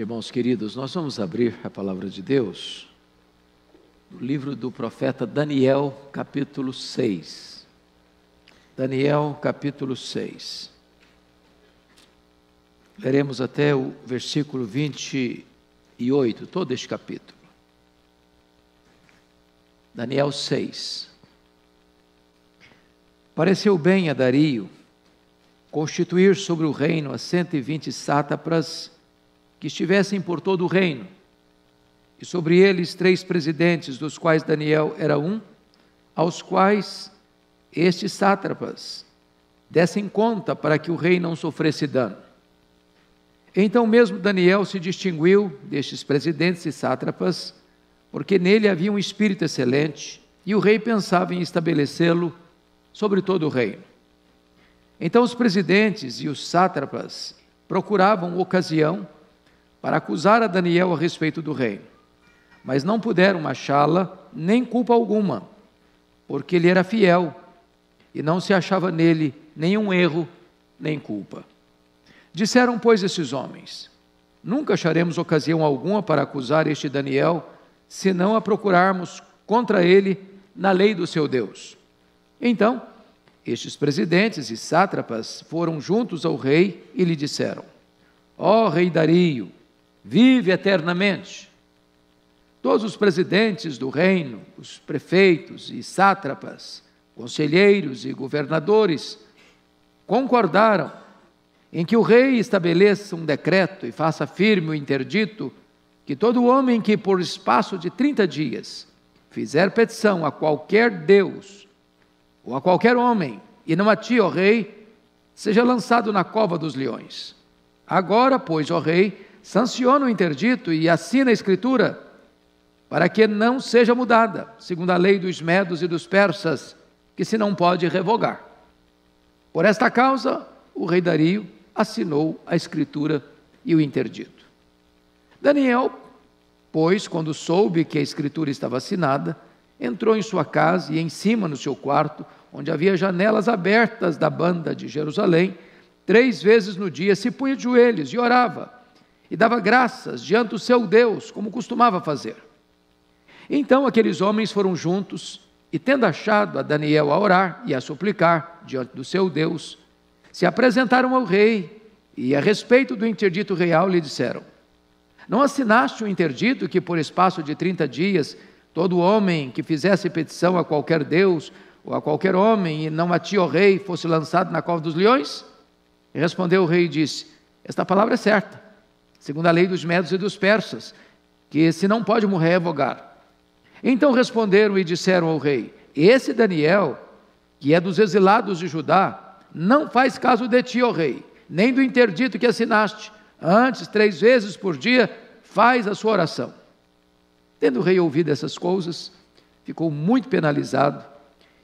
Irmãos queridos, nós vamos abrir a palavra de Deus no livro do profeta Daniel, capítulo 6. Daniel, capítulo 6. Leremos até o versículo 28, todo este capítulo. Daniel 6. Pareceu bem a Dario constituir sobre o reino as 120 sátrapas que estivessem por todo o reino, e sobre eles três presidentes, dos quais Daniel era um, aos quais estes sátrapas dessem conta para que o rei não sofresse dano. Então mesmo Daniel se distinguiu destes presidentes e sátrapas, porque nele havia um espírito excelente, e o rei pensava em estabelecê-lo sobre todo o reino. Então os presidentes e os sátrapas procuravam ocasião para acusar a Daniel a respeito do rei. Mas não puderam achá-la nem culpa alguma, porque ele era fiel e não se achava nele nenhum erro nem culpa. Disseram, pois, esses homens: Nunca acharemos ocasião alguma para acusar este Daniel, se não a procurarmos contra ele na lei do seu Deus. Então, estes presidentes e sátrapas foram juntos ao rei e lhe disseram: Ó oh, rei Dario, vive eternamente. Todos os presidentes do reino, os prefeitos e sátrapas, conselheiros e governadores concordaram em que o rei estabeleça um decreto e faça firme o interdito que todo homem que, por espaço de 30 dias, fizer petição a qualquer Deus ou a qualquer homem, e não a ti, ó rei, seja lançado na cova dos leões. Agora, pois, ó rei, sanciona o interdito e assina a escritura para que não seja mudada, segundo a lei dos medos e dos persas, que se não pode revogar. Por esta causa, o rei Dario assinou a escritura e o interdito. Daniel, pois, quando soube que a escritura estava assinada, entrou em sua casa e em cima no seu quarto, onde havia janelas abertas da banda de Jerusalém, três vezes no dia se punha de joelhos e orava e dava graças diante do seu Deus, como costumava fazer. Então aqueles homens foram juntos e, tendo achado a Daniel a orar e a suplicar diante do seu Deus, se apresentaram ao rei e, a respeito do interdito real, lhe disseram: Não assinaste o interdito que, por espaço de 30 dias, todo homem que fizesse petição a qualquer Deus ou a qualquer homem, e não a ti, ó rei, fosse lançado na cova dos leões? E respondeu o rei e disse: Esta palavra é certa segundo a lei dos medos e dos persas, que se não pode morrer, revogar. É então responderam e disseram ao rei: Esse Daniel, que é dos exilados de Judá, não faz caso de ti, ó rei, nem do interdito que assinaste. Antes, três vezes por dia, faz a sua oração. Tendo o rei ouvido essas coisas, ficou muito penalizado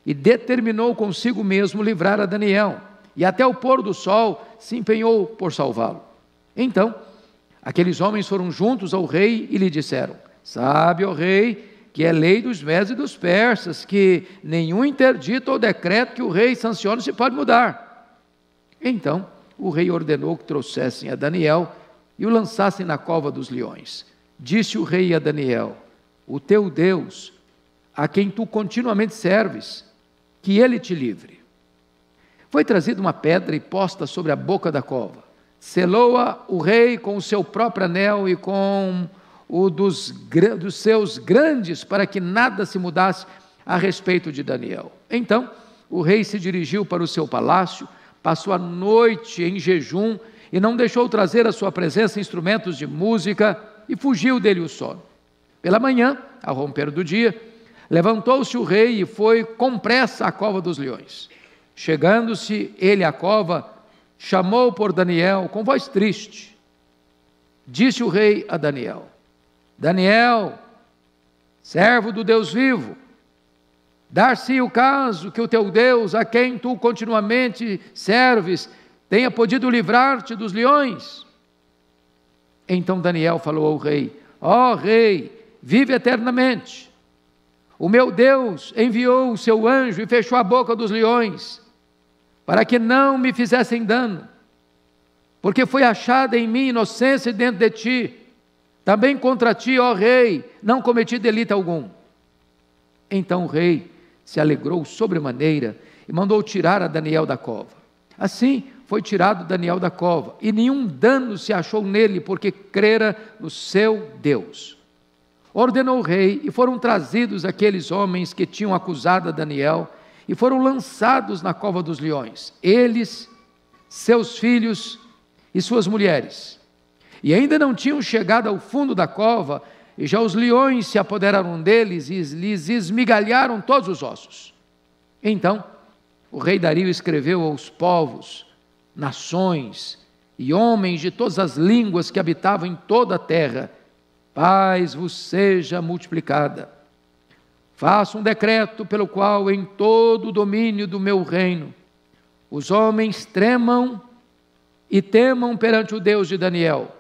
e determinou consigo mesmo livrar a Daniel, e até o pôr do sol se empenhou por salvá-lo. Então, Aqueles homens foram juntos ao rei e lhe disseram: Sabe, ó rei, que é lei dos medos e dos persas, que nenhum interdito ou decreto que o rei sancione se pode mudar. Então o rei ordenou que trouxessem a Daniel e o lançassem na cova dos leões. Disse o rei a Daniel: O teu Deus, a quem tu continuamente serves, que ele te livre. Foi trazida uma pedra e posta sobre a boca da cova. Selou-a o rei com o seu próprio anel e com o dos, dos seus grandes, para que nada se mudasse a respeito de Daniel. Então, o rei se dirigiu para o seu palácio, passou a noite em jejum e não deixou trazer à sua presença instrumentos de música e fugiu dele o sono. Pela manhã, ao romper do dia, levantou-se o rei e foi com pressa à cova dos leões. Chegando-se ele à cova, chamou por Daniel com voz triste. Disse o rei a Daniel: Daniel, servo do Deus vivo, dar-se o caso que o teu Deus, a quem tu continuamente serves, tenha podido livrar-te dos leões. Então Daniel falou ao rei: Ó oh, rei, vive eternamente. O meu Deus enviou o seu anjo e fechou a boca dos leões para que não me fizessem dano. Porque foi achada em mim inocência dentro de ti. Também contra ti, ó rei, não cometi delito algum. Então o rei se alegrou sobremaneira e mandou tirar a Daniel da cova. Assim foi tirado Daniel da cova, e nenhum dano se achou nele, porque crera no seu Deus. Ordenou o rei, e foram trazidos aqueles homens que tinham acusado Daniel e foram lançados na cova dos leões, eles, seus filhos e suas mulheres. E ainda não tinham chegado ao fundo da cova, e já os leões se apoderaram deles e lhes esmigalharam todos os ossos. Então, o rei Dario escreveu aos povos, nações e homens de todas as línguas que habitavam em toda a terra: Paz vos seja multiplicada. Faço um decreto pelo qual, em todo o domínio do meu reino, os homens tremam e temam perante o Deus de Daniel,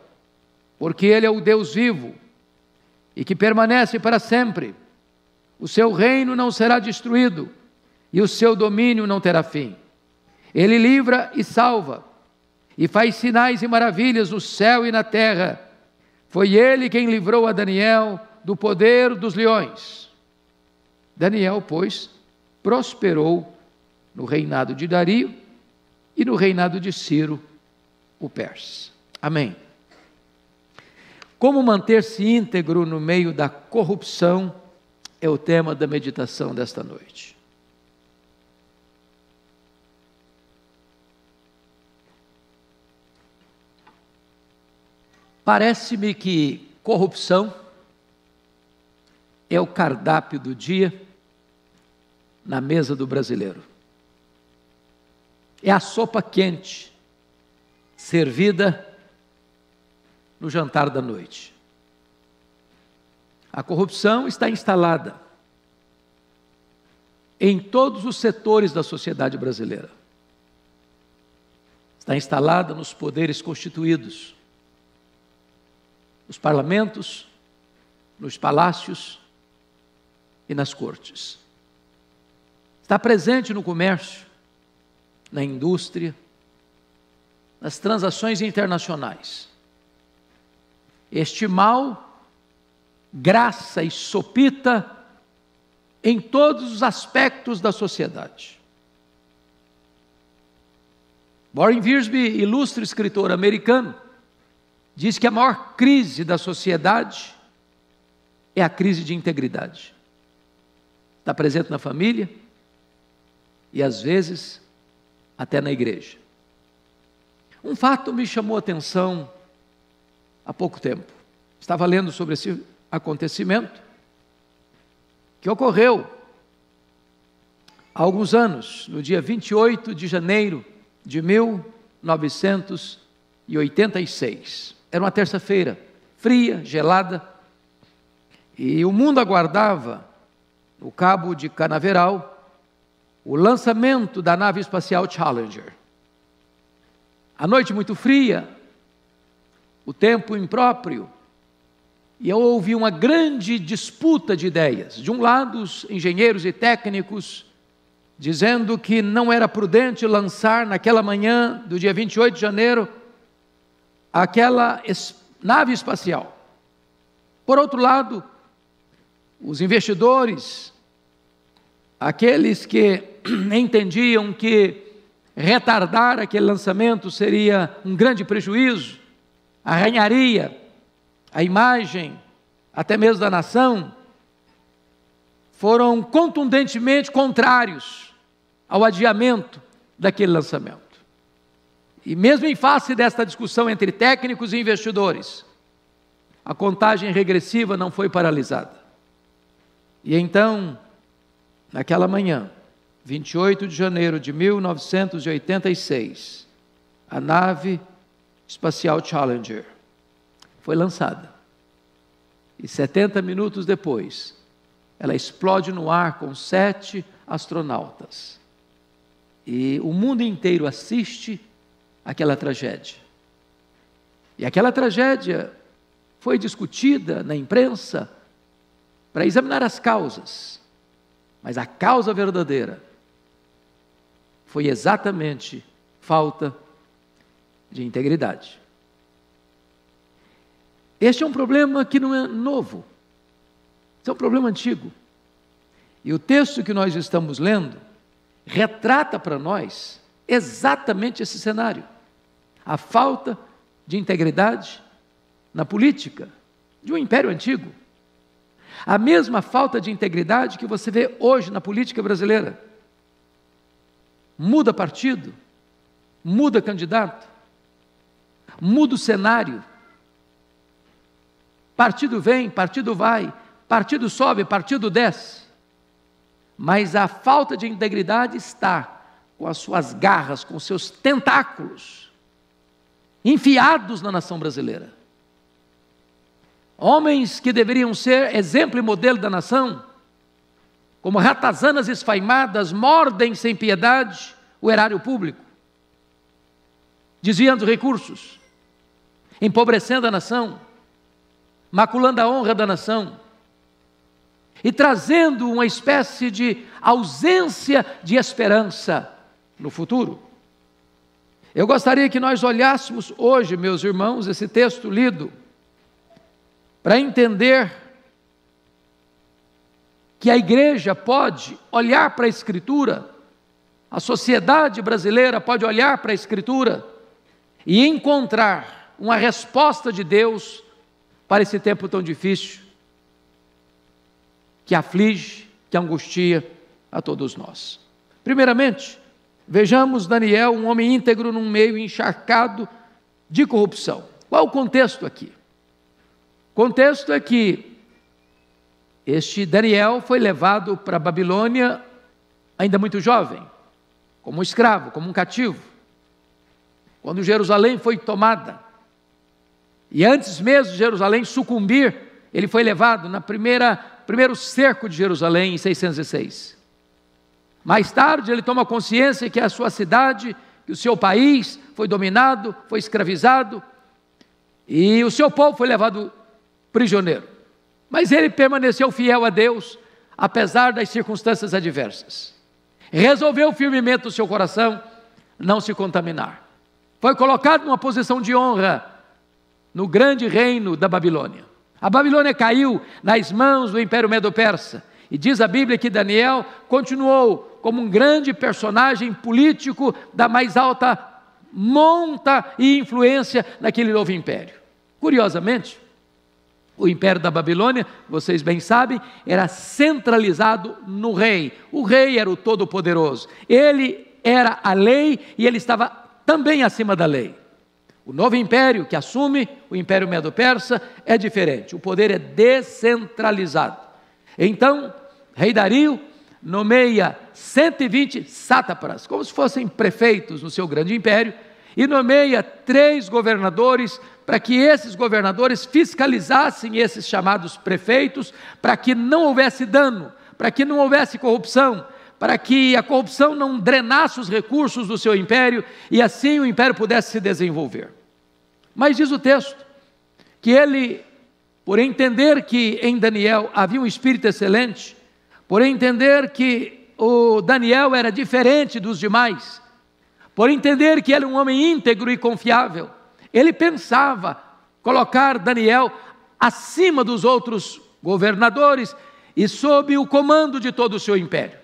porque ele é o Deus vivo e que permanece para sempre. O seu reino não será destruído e o seu domínio não terá fim. Ele livra e salva e faz sinais e maravilhas no céu e na terra. Foi ele quem livrou a Daniel do poder dos leões. Daniel, pois, prosperou no reinado de Dario e no reinado de Ciro, o persa. Amém. Como manter-se íntegro no meio da corrupção é o tema da meditação desta noite. Parece-me que corrupção é o cardápio do dia na mesa do brasileiro. É a sopa quente, servida no jantar da noite. A corrupção está instalada em todos os setores da sociedade brasileira. Está instalada nos poderes constituídos, nos parlamentos, nos palácios e nas cortes. Está presente no comércio, na indústria, nas transações internacionais. Este mal graça e sopita em todos os aspectos da sociedade. Warren Wiersbe, ilustre escritor americano, diz que a maior crise da sociedade é a crise de integridade. Está presente na família, e às vezes até na igreja. Um fato me chamou a atenção há pouco tempo. Estava lendo sobre esse acontecimento que ocorreu há alguns anos, no dia 28 de janeiro de 1986. Era uma terça-feira, fria, gelada, e o mundo aguardava no cabo de Canaveral o lançamento da nave espacial Challenger. A noite muito fria, o tempo impróprio, e houve uma grande disputa de ideias. De um lado, os engenheiros e técnicos dizendo que não era prudente lançar naquela manhã do dia 28 de janeiro aquela nave espacial. Por outro lado, os investidores Aqueles que entendiam que retardar aquele lançamento seria um grande prejuízo, arranharia a imagem, até mesmo da nação, foram contundentemente contrários ao adiamento daquele lançamento. E mesmo em face desta discussão entre técnicos e investidores, a contagem regressiva não foi paralisada. E então, naquela manhã, 28 de janeiro de 1986, a nave espacial Challenger foi lançada. E 70 minutos depois, ela explode no ar com sete astronautas. E o mundo inteiro assiste àquela tragédia. E aquela tragédia foi discutida na imprensa para examinar as causas. Mas a causa verdadeira foi exatamente falta de integridade. Este é um problema que não é novo, Este é um problema antigo. E o texto que nós estamos lendo retrata para nós exatamente esse cenário: a falta de integridade na política de um império antigo. A mesma falta de integridade que você vê hoje na política brasileira. Muda partido, muda candidato, muda o cenário. Partido vem, partido vai, partido sobe, partido desce. Mas a falta de integridade está com as suas garras, com seus tentáculos enfiados na nação brasileira. Homens que deveriam ser exemplo e modelo da nação, como ratazanas esfaimadas, mordem sem piedade o erário público, desviando recursos, empobrecendo a nação, maculando a honra da nação e trazendo uma espécie de ausência de esperança no futuro. Eu gostaria que nós olhássemos hoje, meus irmãos, esse texto lido para entender que a igreja pode olhar para a Escritura, a sociedade brasileira pode olhar para a Escritura e encontrar uma resposta de Deus para esse tempo tão difícil que aflige, que angustia a todos nós. Primeiramente, vejamos Daniel, um homem íntegro num meio encharcado de corrupção. Qual o contexto aqui? contexto é que este Daniel foi levado para a Babilônia ainda muito jovem, como um escravo, como um cativo. Quando Jerusalém foi tomada, e antes mesmo de Jerusalém sucumbir, ele foi levado na primeira primeiro cerco de Jerusalém em 606. Mais tarde ele toma consciência que a sua cidade, que o seu país foi dominado, foi escravizado, e o seu povo foi levado prisioneiro. Mas ele permaneceu fiel a Deus, apesar das circunstâncias adversas. Resolveu firmemente o seu coração não se contaminar. Foi colocado numa posição de honra no grande reino da Babilônia. A Babilônia caiu nas mãos do Império Medo-Persa. E diz a Bíblia que Daniel continuou como um grande personagem político da mais alta monta e influência naquele novo império. Curiosamente, o império da Babilônia, vocês bem sabem, era centralizado no rei. O rei era o todo-poderoso. Ele era a lei e ele estava também acima da lei. O novo império que assume, o Império Medo-Persa, é diferente. O poder é descentralizado. Então, rei Dario nomeia 120 sátrapas, como se fossem prefeitos no seu grande império, e nomeia três governadores para que esses governadores fiscalizassem esses chamados prefeitos, para que não houvesse dano, para que não houvesse corrupção, para que a corrupção não drenasse os recursos do seu império e assim o império pudesse se desenvolver. Mas diz o texto que ele, por entender que em Daniel havia um espírito excelente, por entender que o Daniel era diferente dos demais, por entender que ele era é um homem íntegro e confiável, ele pensava colocar Daniel acima dos outros governadores e sob o comando de todo o seu império.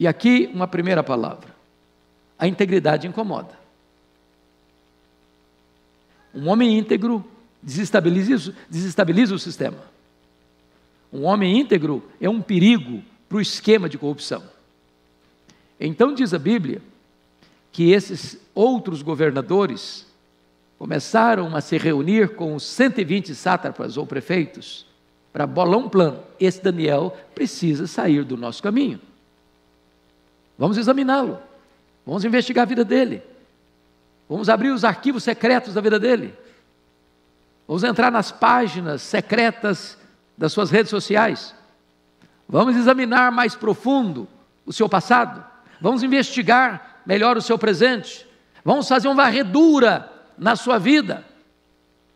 E aqui uma primeira palavra: a integridade incomoda. Um homem íntegro desestabiliza, desestabiliza o sistema. Um homem íntegro é um perigo para o esquema de corrupção. Então diz a Bíblia que esses outros governadores começaram a se reunir com os 120 sátrapas ou prefeitos para bolar um plano. Esse Daniel precisa sair do nosso caminho. Vamos examiná-lo. Vamos investigar a vida dele. Vamos abrir os arquivos secretos da vida dele. Vamos entrar nas páginas secretas das suas redes sociais. Vamos examinar mais profundo o seu passado. Vamos investigar melhor o seu presente. Vamos fazer uma varredura na sua vida.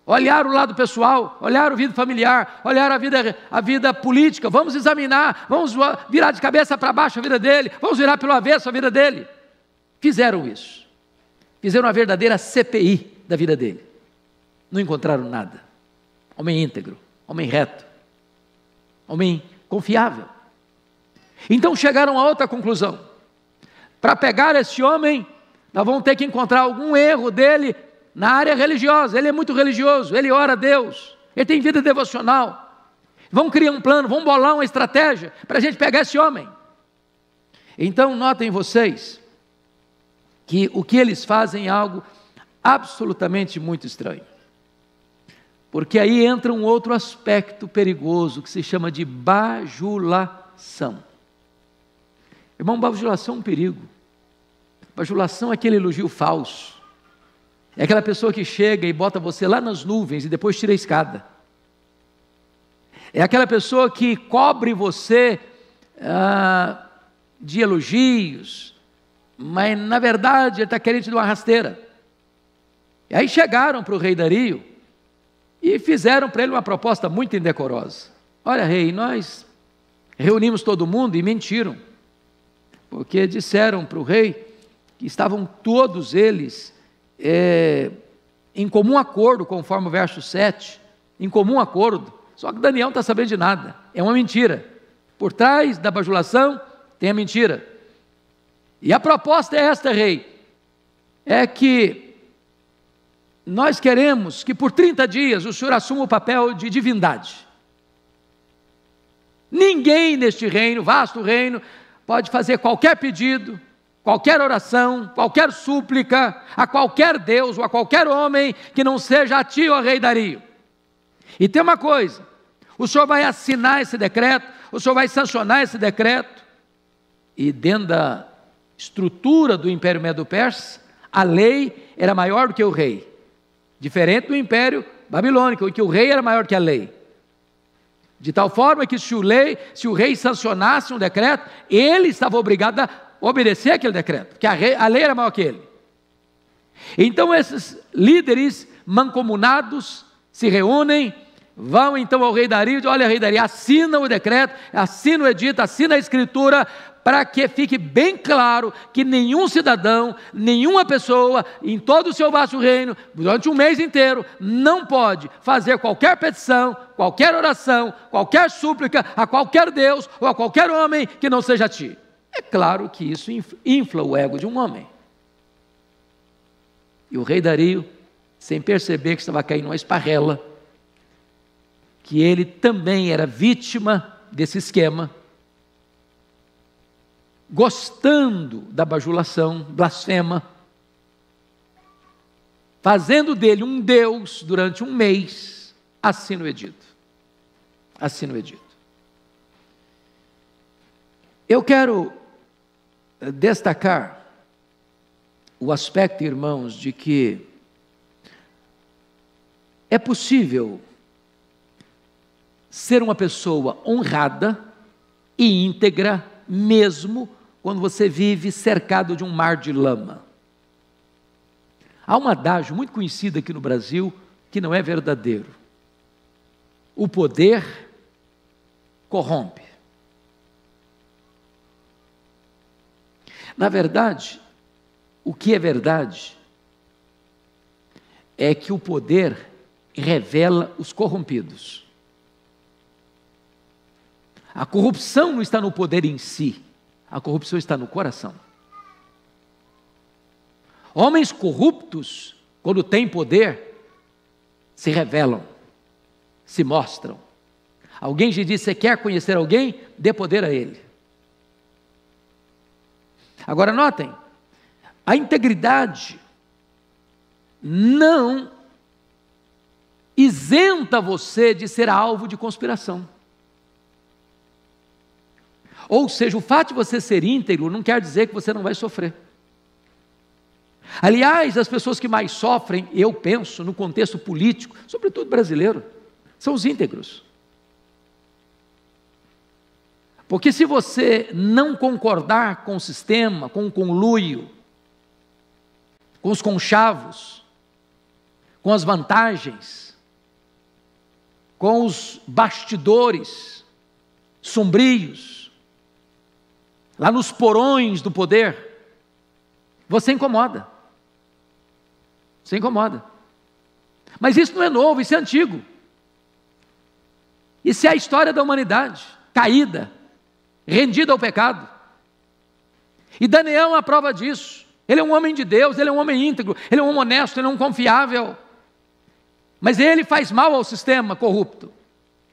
Olhar o lado pessoal, olhar o vida familiar, olhar a vida, a vida política. Vamos examinar, vamos virar de cabeça para baixo a vida dele, vamos virar pelo avesso a vida dele. Fizeram isso. Fizeram uma verdadeira CPI da vida dele. Não encontraram nada. Homem íntegro, homem reto, homem confiável. Então chegaram a outra conclusão. Para pegar esse homem, nós vamos ter que encontrar algum erro dele na área religiosa. Ele é muito religioso, ele ora a Deus, ele tem vida devocional. Vamos criar um plano, vamos bolar uma estratégia para a gente pegar esse homem. Então, notem vocês que o que eles fazem é algo absolutamente muito estranho. Porque aí entra um outro aspecto perigoso que se chama de bajulação. Irmão, bajulação é um perigo. Bajulação é aquele elogio falso. É aquela pessoa que chega e bota você lá nas nuvens e depois tira a escada. É aquela pessoa que cobre você ah, de elogios, mas na verdade ele está querendo te dar uma rasteira. E aí chegaram para o rei Dario e fizeram para ele uma proposta muito indecorosa. Olha, rei, nós reunimos todo mundo e mentiram, porque disseram para o rei que estavam todos eles é, em comum acordo, conforme o verso 7, em comum acordo, só que Daniel não está sabendo de nada, é uma mentira. Por trás da bajulação tem a mentira. E a proposta é esta, rei: é que nós queremos que por 30 dias o senhor assuma o papel de divindade. Ninguém neste reino, vasto reino, pode fazer qualquer pedido, qualquer oração, qualquer súplica, a qualquer Deus ou a qualquer homem que não seja a ti, ó rei Dario. E tem uma coisa: o senhor vai assinar esse decreto, o senhor vai sancionar esse decreto, e dentro da estrutura do Império Medo-Persa, a lei era maior do que o rei, diferente do Império Babilônico, em que o rei era maior que a lei. De tal forma que se o, lei, se o rei sancionasse um decreto, ele estava obrigado a obedecer aquele decreto, porque a lei era maior que ele. Então esses líderes mancomunados se reúnem, vão então ao rei Dario e dizem, olha rei Dario, assina o decreto, assina o edito, assina a escritura, para que fique bem claro que nenhum cidadão, nenhuma pessoa em todo o seu vasto reino, durante um mês inteiro, não pode fazer qualquer petição, qualquer oração, qualquer súplica a qualquer Deus ou a qualquer homem que não seja a ti. É claro que isso infla o ego de um homem. E o rei Dario, sem perceber que estava caindo uma esparrela, que ele também era vítima desse esquema, gostando da bajulação, blasfema, fazendo dele um deus durante um mês, assina o edito. Assina o edito. Eu quero eh, destacar o aspecto, irmãos, de que é possível ser uma pessoa honrada e íntegra, mesmo quando você vive cercado de um mar de lama. Há um adágio muito conhecido aqui no Brasil que não é verdadeiro. O poder corrompe. Na verdade, o que é verdade é que o poder revela os corrompidos. A corrupção não está no poder em si, a corrupção está no coração. Homens corruptos, quando têm poder, se revelam, se mostram. Alguém já disse: você quer conhecer alguém? Dê poder a ele. Agora notem, a integridade não isenta você de ser alvo de conspiração. Ou seja, o fato de você ser íntegro não quer dizer que você não vai sofrer. Aliás, as pessoas que mais sofrem, eu penso, no contexto político, sobretudo brasileiro, são os íntegros. Porque se você não concordar com o sistema, com o conluio, com os conchavos, com as vantagens, com os bastidores sombrios, lá nos porões do poder, você incomoda. Você incomoda. Mas isso não é novo, isso é antigo. Isso é a história da humanidade caída, rendido ao pecado. E Daniel é uma prova disso. Ele é um homem de Deus, ele é um homem íntegro, ele é um homem honesto, ele é um confiável. Mas ele faz mal ao sistema corrupto.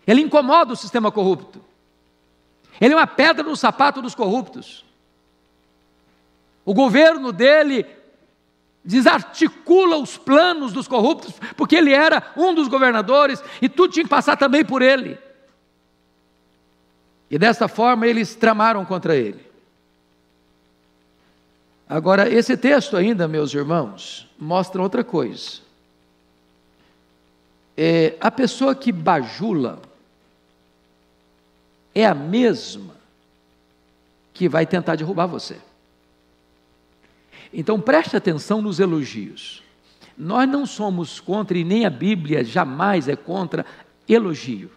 Ele incomoda o sistema corrupto. Ele é uma pedra no sapato dos corruptos. O governo dele desarticula os planos dos corruptos, porque ele era um dos governadores e tudo tinha que passar também por ele. E desta forma eles tramaram contra ele. Agora, esse texto ainda, meus irmãos, mostra outra coisa. É, a pessoa que bajula é a mesma que vai tentar derrubar você. Então preste atenção nos elogios. Nós não somos contra, e nem a Bíblia jamais é contra elogio.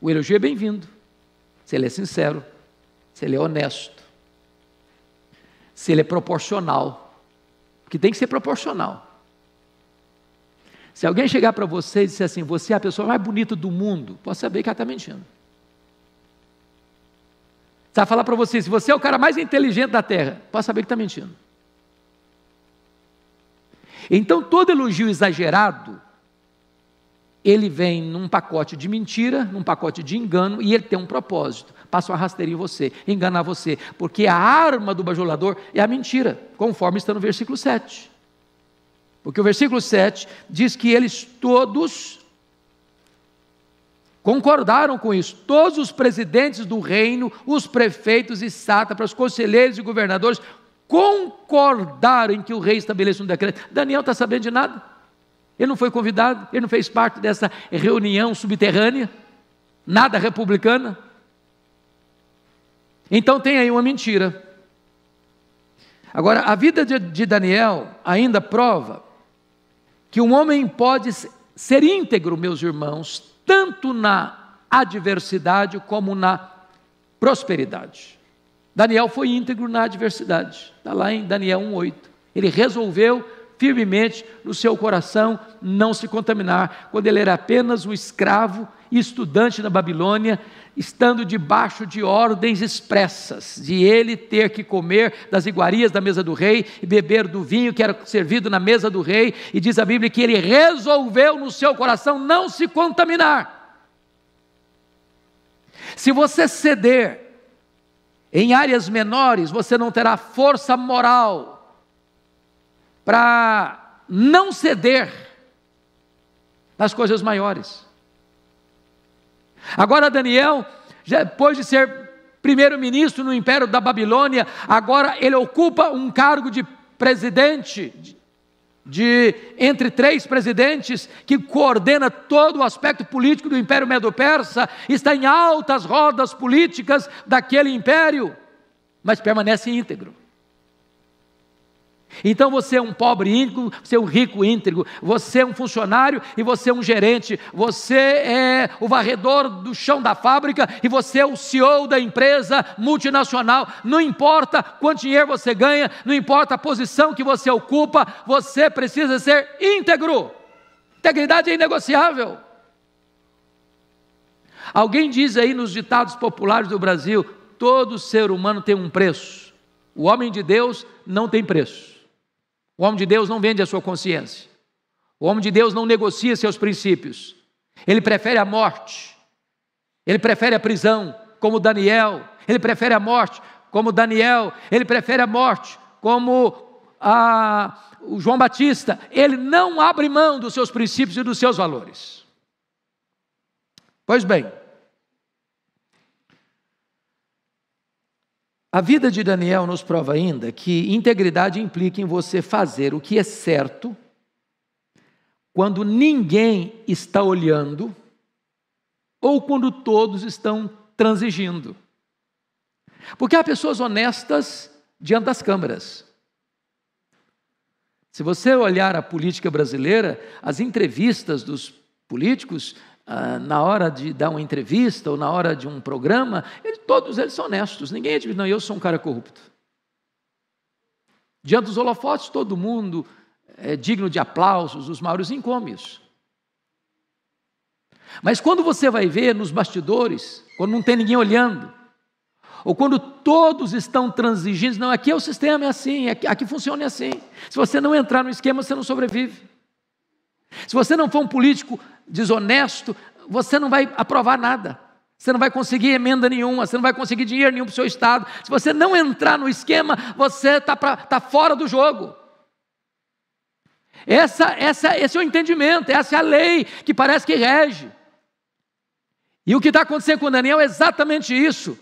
O elogio é bem-vindo se ele é sincero, se ele é honesto, se ele é proporcional, porque tem que ser proporcional. Se alguém chegar para você e disser assim, você é a pessoa mais bonita do mundo, pode saber que ela está mentindo. Se ela falar para você, se você é o cara mais inteligente da Terra, pode saber que está mentindo. Então todo elogio exagerado ele vem num pacote de mentira, num pacote de engano, e ele tem um propósito. Passa uma rasteira em você, enganar você, porque a arma do bajulador é a mentira, conforme está no versículo 7. Porque o versículo 7 diz que eles todos concordaram com isso. Todos os presidentes do reino, os prefeitos e sátrapas, conselheiros e governadores concordaram em que o rei estabelecesse um decreto. Daniel está sabendo de nada? Ele não foi convidado, ele não fez parte dessa reunião subterrânea, nada republicana. Então tem aí uma mentira. Agora, a vida de, de Daniel ainda prova que um homem pode ser íntegro, meus irmãos, tanto na adversidade como na prosperidade. Daniel foi íntegro na adversidade, está lá em Daniel 1,8. Ele resolveu firmemente no seu coração não se contaminar, quando ele era apenas um escravo e estudante na Babilônia, estando debaixo de ordens expressas, de ele ter que comer das iguarias da mesa do rei e beber do vinho que era servido na mesa do rei, e diz a Bíblia que ele resolveu no seu coração não se contaminar. Se você ceder em áreas menores, você não terá força moral para não ceder nas coisas maiores. Agora Daniel, depois de ser primeiro-ministro no Império da Babilônia, agora ele ocupa um cargo de presidente, de, de entre três presidentes, que coordena todo o aspecto político do Império Medo-Persa, está em altas rodas políticas daquele império, mas permanece íntegro. Então você é um pobre íntegro, você é um rico íntegro, você é um funcionário e você é um gerente, você é o varredor do chão da fábrica e você é o CEO da empresa multinacional. Não importa quanto dinheiro você ganha, não importa a posição que você ocupa, você precisa ser íntegro. Integridade é inegociável. Alguém diz aí nos ditados populares do Brasil: todo ser humano tem um preço. O homem de Deus não tem preço. O homem de Deus não vende a sua consciência. O homem de Deus não negocia seus princípios. Ele prefere a morte. Ele prefere a prisão, como Daniel. Ele prefere a morte, como Daniel. Ele prefere a morte, como a, o João Batista. Ele não abre mão dos seus princípios e dos seus valores. Pois bem, A vida de Daniel nos prova ainda que integridade implica em você fazer o que é certo quando ninguém está olhando ou quando todos estão transigindo. Porque há pessoas honestas diante das câmeras. Se você olhar a política brasileira, as entrevistas dos políticos ah, na hora de dar uma entrevista ou na hora de um programa, ele, todos eles são honestos. Ninguém admite, não, eu sou um cara corrupto. Diante dos holofotes, todo mundo é digno de aplausos, os maiores incômios. Mas quando você vai ver nos bastidores, quando não tem ninguém olhando, ou quando todos estão transigindo, não, aqui é o sistema, é assim, aqui, é aqui funciona é assim. Se você não entrar no esquema, você não sobrevive. Se você não for um político desonesto, você não vai aprovar nada. Você não vai conseguir emenda nenhuma, você não vai conseguir dinheiro nenhum para o seu Estado. Se você não entrar no esquema, você está tá fora do jogo. Essa, essa, esse é o entendimento, essa é a lei que parece que rege. E o que está acontecendo com Daniel é exatamente isso.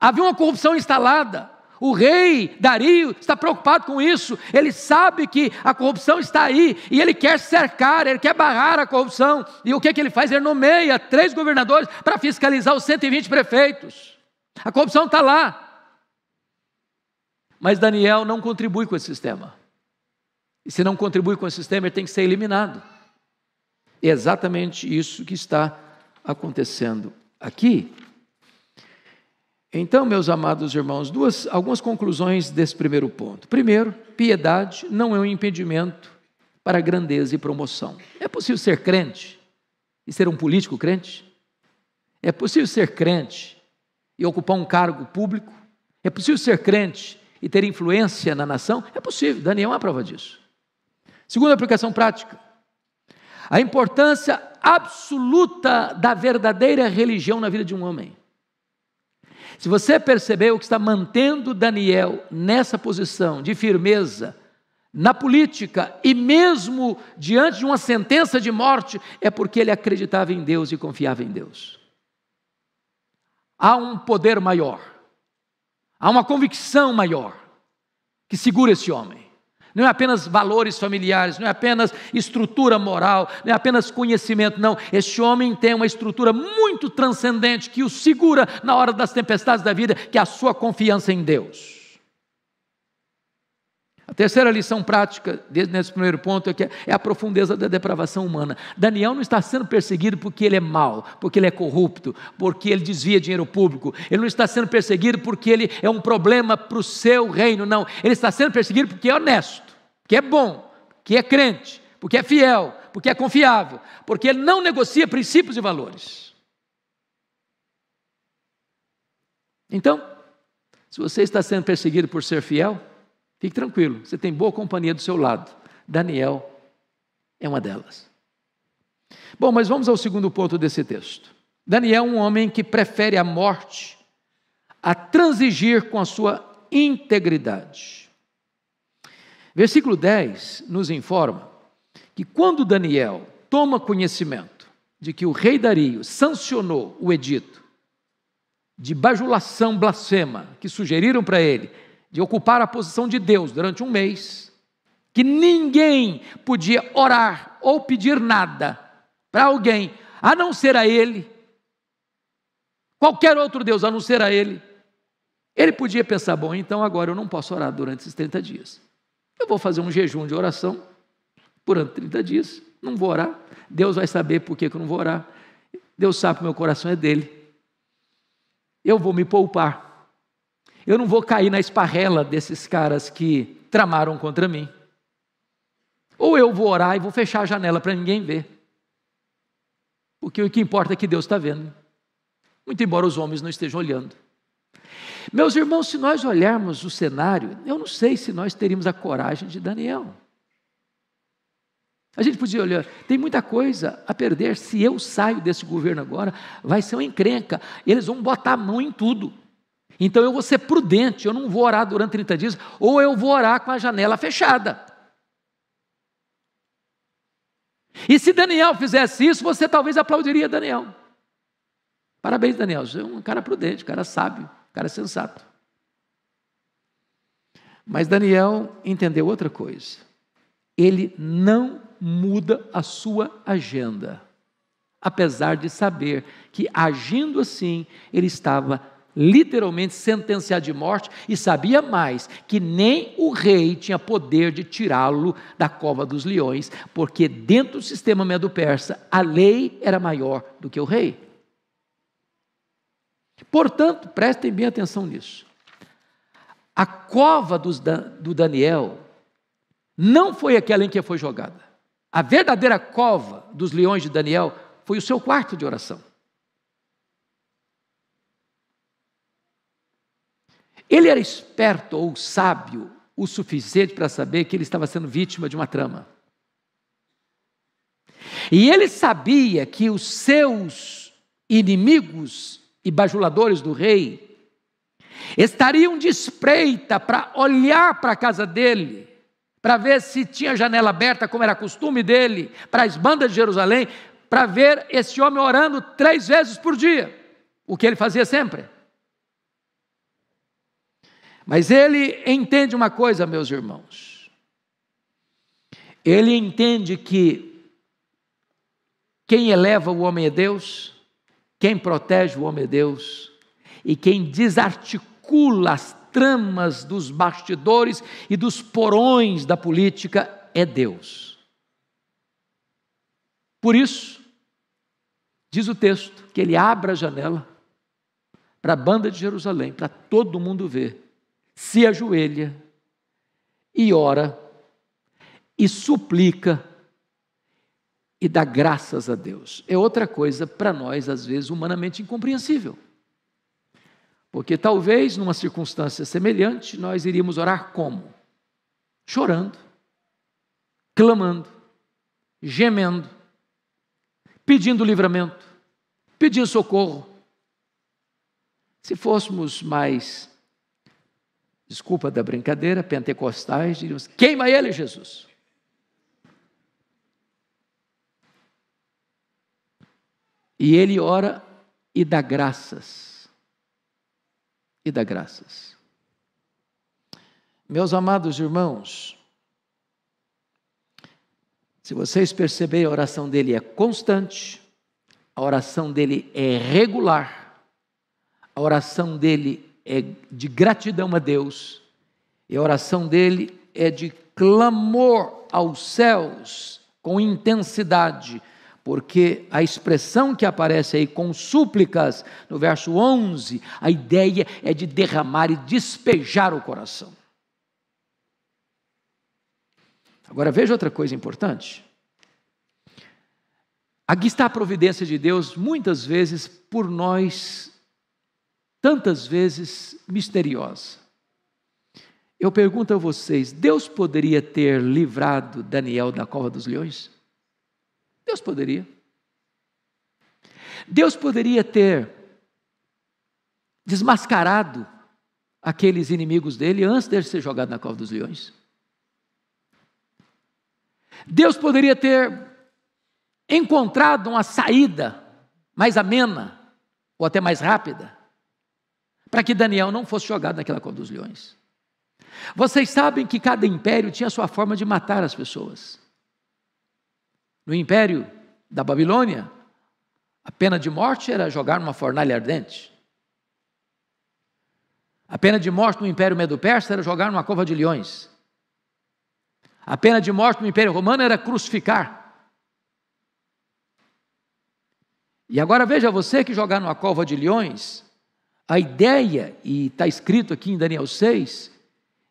Havia uma corrupção instalada, o rei Dario está preocupado com isso, ele sabe que a corrupção está aí e ele quer cercar, ele quer barrar a corrupção. E o que, é que ele faz? Ele nomeia três governadores para fiscalizar os 120 prefeitos. A corrupção está lá. Mas Daniel não contribui com esse sistema. E se não contribui com esse sistema, ele tem que ser eliminado. É exatamente isso que está acontecendo aqui. Então, meus amados irmãos, duas, algumas conclusões desse primeiro ponto. Primeiro, piedade não é um impedimento para grandeza e promoção. É possível ser crente e ser um político crente? É possível ser crente e ocupar um cargo público? É possível ser crente e ter influência na nação? É possível, Daniel é uma prova disso. Segunda aplicação prática: a importância absoluta da verdadeira religião na vida de um homem. Se você percebeu o que está mantendo Daniel nessa posição de firmeza, na política e mesmo diante de uma sentença de morte, é porque ele acreditava em Deus e confiava em Deus. Há um poder maior, há uma convicção maior que segura esse homem não é apenas valores familiares, não é apenas estrutura moral, não é apenas conhecimento, não. Este homem tem uma estrutura muito transcendente que o segura na hora das tempestades da vida, que é a sua confiança em Deus. Terceira lição prática, desde nesse primeiro ponto, é, que é a profundeza da depravação humana. Daniel não está sendo perseguido porque ele é mau, porque ele é corrupto, porque ele desvia dinheiro público. Ele não está sendo perseguido porque ele é um problema para o seu reino, não. Ele está sendo perseguido porque é honesto, porque é bom, porque é crente, porque é fiel, porque é confiável, porque ele não negocia princípios e valores. Então, se você está sendo perseguido por ser fiel, Fique tranquilo, você tem boa companhia do seu lado. Daniel é uma delas. Bom, mas vamos ao segundo ponto desse texto. Daniel é um homem que prefere a morte a transigir com a sua integridade. Versículo 10 nos informa que quando Daniel toma conhecimento de que o rei Dario sancionou o edito de bajulação blasfema que sugeriram para ele de ocupar a posição de Deus durante um mês, que ninguém podia orar ou pedir nada para alguém, a não ser a ele, qualquer outro Deus a não ser a ele, ele podia pensar: bom, então agora eu não posso orar durante esses 30 dias. Eu vou fazer um jejum de oração durante 30 dias, não vou orar. Deus vai saber por que eu não vou orar. Deus sabe que meu coração é dele. Eu vou me poupar eu não vou cair na esparrela desses caras que tramaram contra mim. Ou eu vou orar e vou fechar a janela para ninguém ver. Porque o que importa é que Deus está vendo. Muito embora os homens não estejam olhando. Meus irmãos, se nós olharmos o cenário, eu não sei se nós teríamos a coragem de Daniel. A gente podia olhar, tem muita coisa a perder. Se eu saio desse governo agora, vai ser uma encrenca. Eles vão botar a mão em tudo. Então eu vou ser prudente, eu não vou orar durante 30 dias, ou eu vou orar com a janela fechada. E se Daniel fizesse isso, você talvez aplaudiria Daniel. Parabéns, Daniel, você é um cara prudente, um cara sábio, um cara sensato. Mas Daniel entendeu outra coisa. Ele não muda a sua agenda apesar de saber que agindo assim ele estava literalmente sentenciado de morte, e sabia mais que nem o rei tinha poder de tirá-lo da cova dos leões, porque dentro do sistema medo-persa a lei era maior do que o rei. Portanto, prestem bem atenção nisso. A cova do Daniel não foi aquela em que foi jogada. A verdadeira cova dos leões de Daniel foi o seu quarto de oração. Ele era esperto ou sábio o suficiente para saber que ele estava sendo vítima de uma trama. E ele sabia que os seus inimigos e bajuladores do rei estariam de espreita para olhar para a casa dele, para ver se tinha janela aberta, como era costume dele, para as bandas de Jerusalém, para ver esse homem orando três vezes por dia, o que ele fazia sempre. Mas ele entende uma coisa, meus irmãos. Ele entende que quem eleva o homem é Deus, quem protege o homem é Deus, e quem desarticula as tramas dos bastidores e dos porões da política é Deus. Por isso, diz o texto que ele abre a janela para a banda de Jerusalém, para todo mundo ver se ajoelha e ora e suplica e dá graças a Deus. É outra coisa para nós, às vezes, humanamente incompreensível. Porque talvez numa circunstância semelhante nós iríamos orar como? Chorando, clamando, gemendo, pedindo livramento, pedindo socorro. Se fôssemos mais desculpa da brincadeira, pentecostais diriam: assim, queima ele, Jesus. E ele ora e dá graças. E dá graças. Meus amados irmãos, se vocês perceberem, a oração dele é constante, a oração dele é regular, a oração dele é de gratidão a Deus, e a oração dele é de clamor aos céus com intensidade, porque a expressão que aparece aí com súplicas no verso 11, a ideia é de derramar e despejar o coração. Agora veja outra coisa importante. Aqui está a providência de Deus, muitas vezes por nós tantas vezes misteriosa. Eu pergunto a vocês: Deus poderia ter livrado Daniel da cova dos leões? Deus poderia. Deus poderia ter desmascarado aqueles inimigos dele antes dele ser jogado na cova dos leões. Deus poderia ter encontrado uma saída mais amena ou até mais rápida para que Daniel não fosse jogado naquela cova dos leões. Vocês sabem que cada império tinha sua forma de matar as pessoas. No império da Babilônia, a pena de morte era jogar numa fornalha ardente. A pena de morte no Império Medo-Persa era jogar numa cova de leões. A pena de morte no Império Romano era crucificar. E agora veja você que jogar numa cova de leões a ideia, e está escrito aqui em Daniel 6,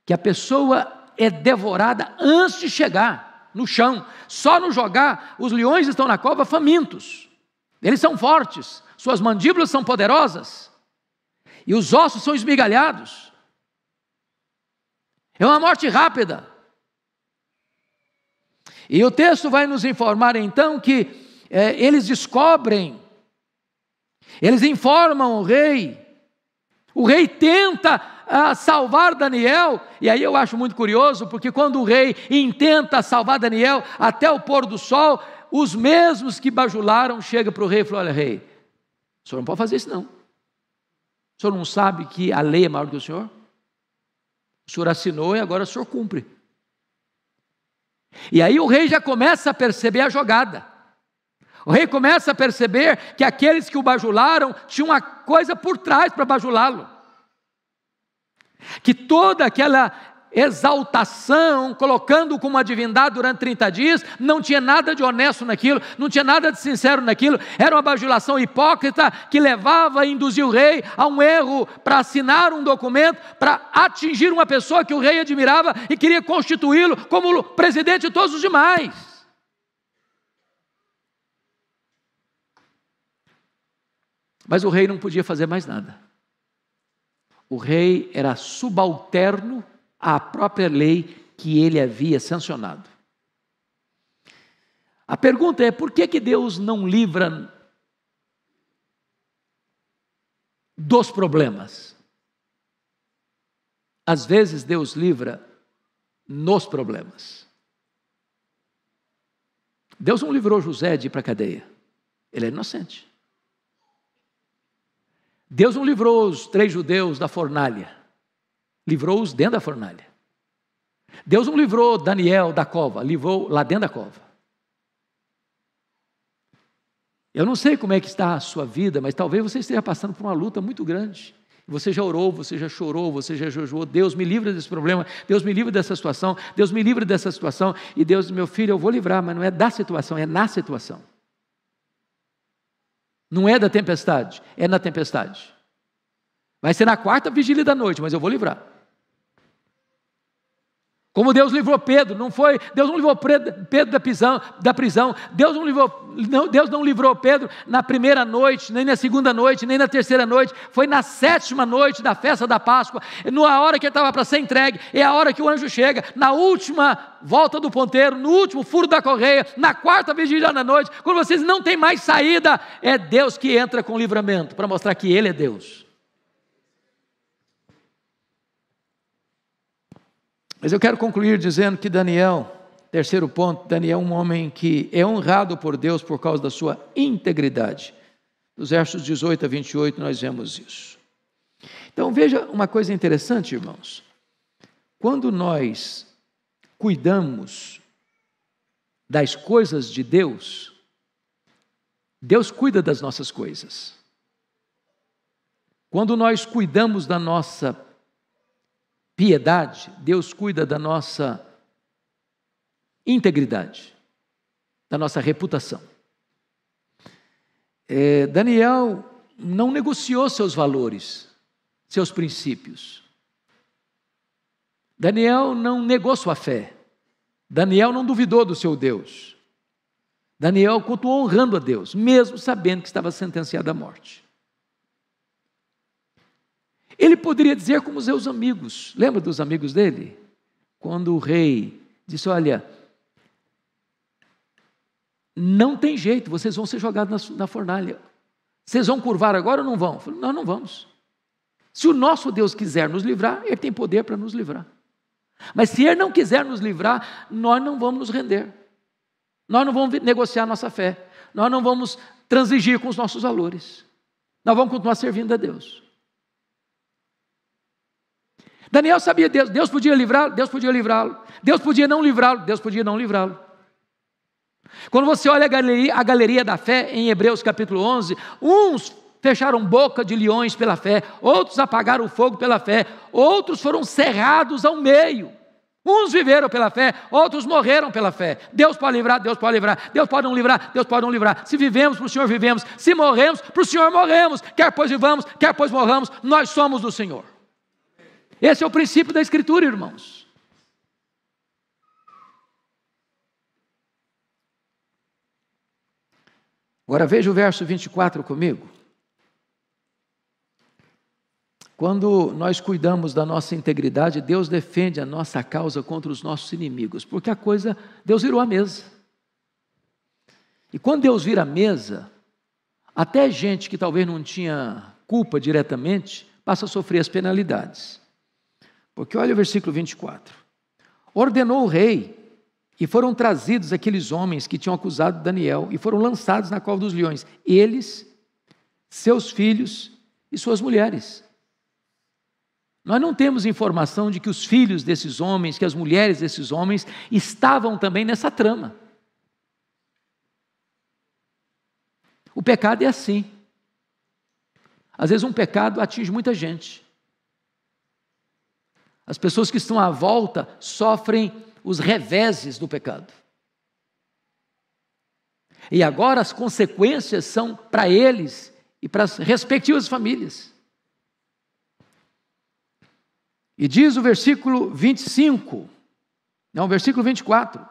que a pessoa é devorada antes de chegar no chão. Só no jogar, os leões estão na cova famintos. Eles são fortes, suas mandíbulas são poderosas e os ossos são esmigalhados. É uma morte rápida. E o texto vai nos informar então que é, eles descobrem, eles informam o rei o rei tenta ah, salvar Daniel, e aí eu acho muito curioso, porque quando o rei intenta salvar Daniel até o pôr do sol, os mesmos que bajularam chegam para o rei e falam: Olha, rei, o senhor não pode fazer isso, não. O senhor não sabe que a lei é maior do que o senhor? O senhor assinou e agora o senhor cumpre. E aí o rei já começa a perceber a jogada. O rei começa a perceber que aqueles que o bajularam tinham uma coisa por trás para bajulá-lo. Que toda aquela exaltação, colocando como uma divindade durante 30 dias, não tinha nada de honesto naquilo, não tinha nada de sincero naquilo, era uma bajulação hipócrita que levava e induzir o rei a um erro para assinar um documento, para atingir uma pessoa que o rei admirava e queria constituí-lo como presidente de todos os demais. Mas o rei não podia fazer mais nada. O rei era subalterno à própria lei que ele havia sancionado. A pergunta é: por que, que Deus não livra dos problemas? Às vezes Deus livra nos problemas. Deus não livrou José de ir para a cadeia. Ele é inocente. Deus não livrou os três judeus da fornalha, livrou-os dentro da fornalha. Deus não livrou Daniel da cova, livrou lá dentro da cova. Eu não sei como é que está a sua vida, mas talvez você esteja passando por uma luta muito grande. Você já orou, você já chorou, você já jejuou. Deus me livra desse problema, Deus me livra dessa situação, Deus me livra dessa situação. E Deus, meu filho, eu vou livrar, mas não é da situação, é na situação. Não é da tempestade, é na tempestade. Vai ser na quarta vigília da noite, mas eu vou livrar. Como Deus livrou Pedro, não foi? Deus não livrou Pedro da prisão, da prisão. Deus não livrou, não, Deus não livrou Pedro na primeira noite, nem na segunda noite, nem na terceira noite. Foi na sétima noite da festa da Páscoa, na hora que ele estava para ser entregue, é a hora que o anjo chega, na última volta do ponteiro, no último furo da correia, na quarta vigília da noite, quando vocês não têm mais saída, é Deus que entra com livramento para mostrar que Ele é Deus. Mas eu quero concluir dizendo que Daniel, terceiro ponto, Daniel é um homem que é honrado por Deus por causa da sua integridade. Dos versos 18 a 28 nós vemos isso. Então veja uma coisa interessante, irmãos. Quando nós cuidamos das coisas de Deus, Deus cuida das nossas coisas. Quando nós cuidamos da nossa piedade, Deus cuida da nossa integridade, da nossa reputação. É, Daniel não negociou seus valores, seus princípios. Daniel não negou sua fé. Daniel não duvidou do seu Deus. Daniel continuou honrando a Deus, mesmo sabendo que estava sentenciado à morte. Ele poderia dizer como os seus amigos, lembra dos amigos dele? Quando o rei disse: Olha, não tem jeito, vocês vão ser jogados na, fornalha. Vocês vão curvar agora ou não vão? Falei, Nós não vamos. Se o nosso Deus quiser nos livrar, Ele tem poder para nos livrar. Mas se Ele não quiser nos livrar, nós não vamos nos render. Nós não vamos negociar nossa fé. Nós não vamos transigir com os nossos valores. Nós vamos continuar servindo a Deus. Daniel sabia Deus, Deus podia livrá-lo, Deus podia livrá-lo, Deus podia não livrá-lo, Deus podia não livrá-lo. Quando você olha a galeria, a galeria da fé em Hebreus capítulo 11, uns fecharam boca de leões pela fé, outros apagaram o fogo pela fé, outros foram cerrados ao meio. Uns viveram pela fé, outros morreram pela fé. Deus pode livrar, Deus pode livrar, Deus pode não livrar, Deus pode não livrar. Se vivemos, para o Senhor vivemos. Se morremos, para o Senhor morremos. Quer pois vivamos, quer pois morramos, nós somos do Senhor. Esse é o princípio da Escritura, irmãos. Agora veja o verso 24 comigo. Quando nós cuidamos da nossa integridade, Deus defende a nossa causa contra os nossos inimigos, porque a coisa, Deus virou a mesa. E quando Deus vira a mesa, até gente que talvez não tinha culpa diretamente passa a sofrer as penalidades. Porque olha o versículo 24. Ordenou o rei, e foram trazidos aqueles homens que tinham acusado Daniel, e foram lançados na cova dos leões, eles, seus filhos e suas mulheres. Nós não temos informação de que os filhos desses homens, que as mulheres desses homens, estavam também nessa trama. O pecado é assim. Às vezes, um pecado atinge muita gente. As pessoas que estão à volta sofrem os reveses do pecado. E agora as consequências são para eles e para as respectivas famílias. E diz o versículo 25, não, versículo 24.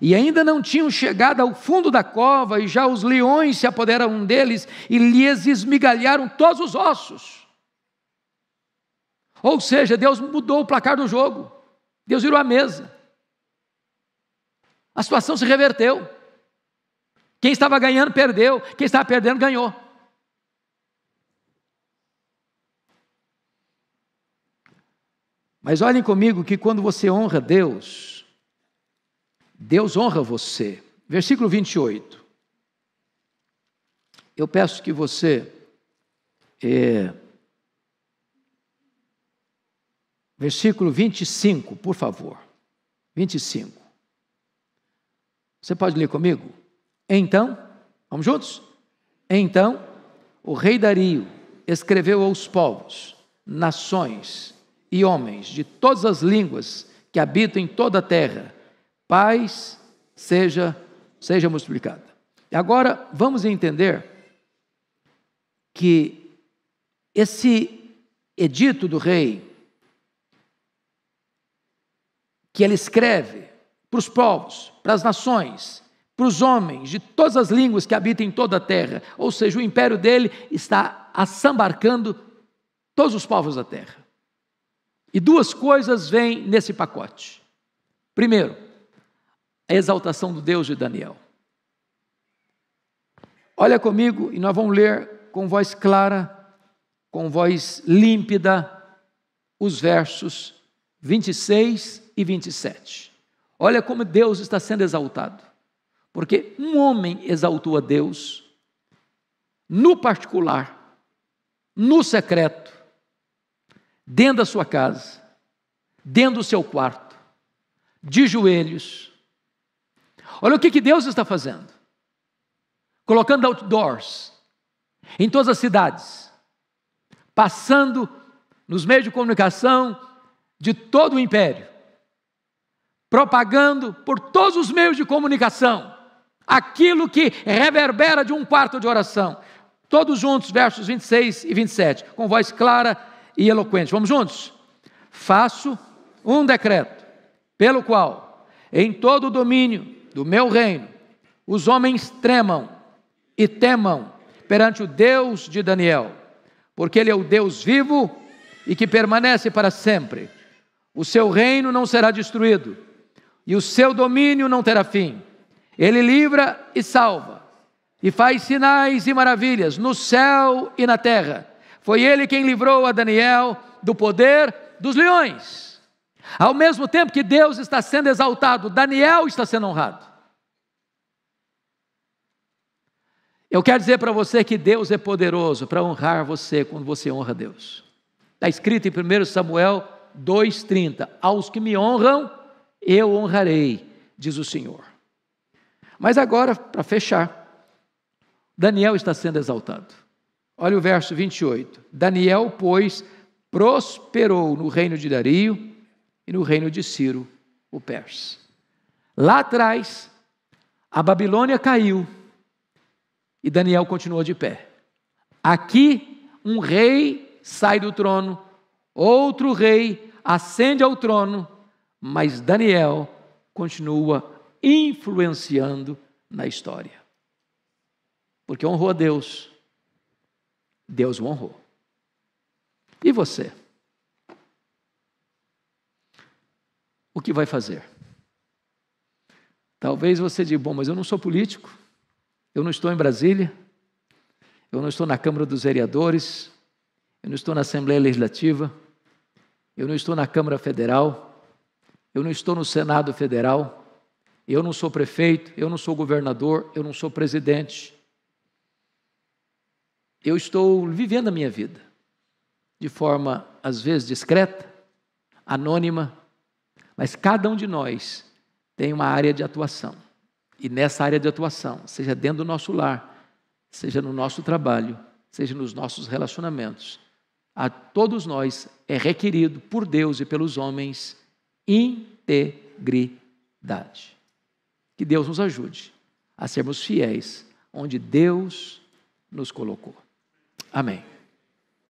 E ainda não tinham chegado ao fundo da cova, e já os leões se apoderaram deles e lhes esmigalharam todos os ossos. Ou seja, Deus mudou o placar do jogo. Deus virou a mesa. A situação se reverteu. Quem estava ganhando, perdeu. Quem estava perdendo, ganhou. Mas olhem comigo que quando você honra Deus, Deus honra você. Versículo 28. Eu peço que você é, Versículo 25, por favor. 25. Você pode ler comigo? Então, vamos juntos? Então, o rei Dario escreveu aos povos, nações e homens de todas as línguas que habitam em toda a terra, paz seja, seja multiplicada. E agora vamos entender que esse edito do rei que ele escreve para os povos, para as nações, para os homens de todas as línguas que habitam em toda a terra. Ou seja, o império dele está assambarcando todos os povos da terra. E duas coisas vêm nesse pacote. Primeiro, a exaltação do Deus de Daniel. Olha comigo e nós vamos ler com voz clara, com voz límpida, os versos 26 e 27. Olha como Deus está sendo exaltado. Porque um homem exaltou a Deus no particular, no secreto, dentro da sua casa, dentro do seu quarto, de joelhos. Olha o que, que Deus está fazendo. Colocando outdoors em todas as cidades, passando nos meios de comunicação de todo o império propagando por todos os meios de comunicação aquilo que reverbera de um quarto de oração. Todos juntos, versos 26 e 27, com voz clara e eloquente. Vamos juntos? Faço um decreto, pelo qual, em todo o domínio do meu reino, os homens tremam e temam perante o Deus de Daniel, porque ele é o Deus vivo e que permanece para sempre. O seu reino não será destruído e o seu domínio não terá fim. Ele livra e salva, e faz sinais e maravilhas no céu e na terra. Foi ele quem livrou a Daniel do poder dos leões. Ao mesmo tempo que Deus está sendo exaltado, Daniel está sendo honrado. Eu quero dizer para você que Deus é poderoso para honrar você quando você honra Deus. Está escrito em 1 Samuel 2,30: Aos que me honram, eu honrarei, diz o Senhor. Mas agora, para fechar, Daniel está sendo exaltado. Olha o verso 28. Daniel, pois, prosperou no reino de Dario e no reino de Ciro, o persa. Lá atrás, a Babilônia caiu e Daniel continuou de pé. Aqui, um rei sai do trono, outro rei ascende ao trono mas Daniel continua influenciando na história. Porque honrou a Deus, Deus o honrou. E você? O que vai fazer? Talvez você diga: bom, mas eu não sou político, eu não estou em Brasília, eu não estou na Câmara dos Vereadores, eu não estou na Assembleia Legislativa, eu não estou na Câmara Federal. Eu não estou no Senado Federal, eu não sou prefeito, eu não sou governador, eu não sou presidente. Eu estou vivendo a minha vida de forma, às vezes, discreta, anônima, mas cada um de nós tem uma área de atuação. E nessa área de atuação, seja dentro do nosso lar, seja no nosso trabalho, seja nos nossos relacionamentos, a todos nós é requerido por Deus e pelos homens integridade. Que Deus nos ajude a sermos fiéis onde Deus nos colocou. Amém.